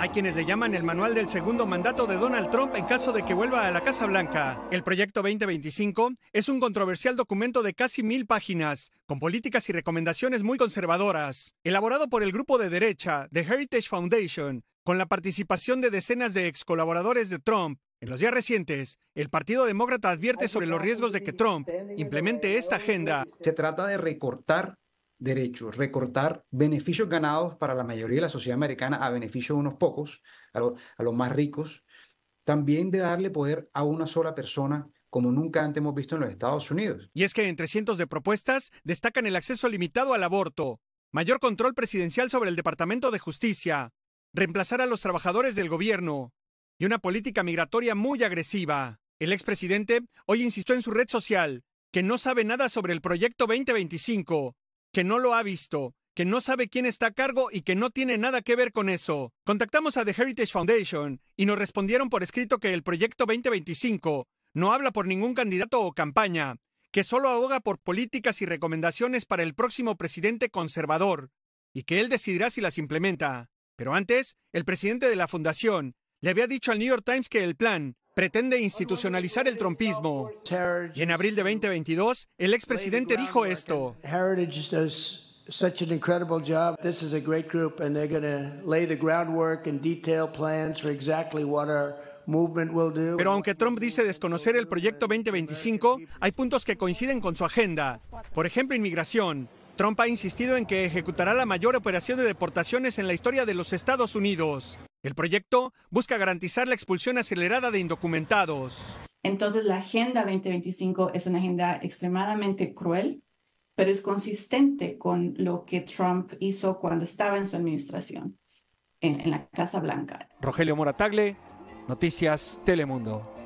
Hay quienes le llaman el manual del segundo mandato de Donald Trump en caso de que vuelva a la Casa Blanca. El proyecto 2025 es un controversial documento de casi mil páginas, con políticas y recomendaciones muy conservadoras, elaborado por el grupo de derecha, The Heritage Foundation, con la participación de decenas de ex colaboradores de Trump. En los días recientes, el Partido Demócrata advierte sobre los riesgos de que Trump implemente esta agenda. Se trata de recortar derechos, recortar beneficios ganados para la mayoría de la sociedad americana a beneficio de unos pocos, a, los más ricos, también de darle poder a una sola persona como nunca antes hemos visto en los Estados Unidos. Y es que entre cientos de propuestas destacan el acceso limitado al aborto, mayor control presidencial sobre el Departamento de Justicia, reemplazar a los trabajadores del gobierno y una política migratoria muy agresiva. El expresidente hoy insistió en su red social que no sabe nada sobre el proyecto 2025 que no lo ha visto, que no sabe quién está a cargo y que no tiene nada que ver con eso. Contactamos a The Heritage Foundation y nos respondieron por escrito que el proyecto 2025 no habla por ningún candidato o campaña, que solo aboga por políticas y recomendaciones para el próximo presidente conservador, y que él decidirá si las implementa. Pero antes, el presidente de la fundación le había dicho al New York Times que el plan pretende institucionalizar el trompismo. Y en abril de 2022, el expresidente dijo esto. such an incredible job. This is a great group, and they're lay the groundwork and detail plans for exactly what our movement will do. Pero aunque Trump dice desconocer el proyecto 2025, hay puntos que coinciden con su agenda. Por ejemplo, inmigración. Trump ha insistido en que ejecutará la mayor operación de deportaciones en la historia de los Estados Unidos. El proyecto busca garantizar la expulsión acelerada de indocumentados. Entonces la Agenda 2025 es una agenda extremadamente cruel, pero es consistente con lo que Trump hizo cuando estaba en su administración, en, la Casa Blanca. Rogelio Moratagle, Noticias Telemundo.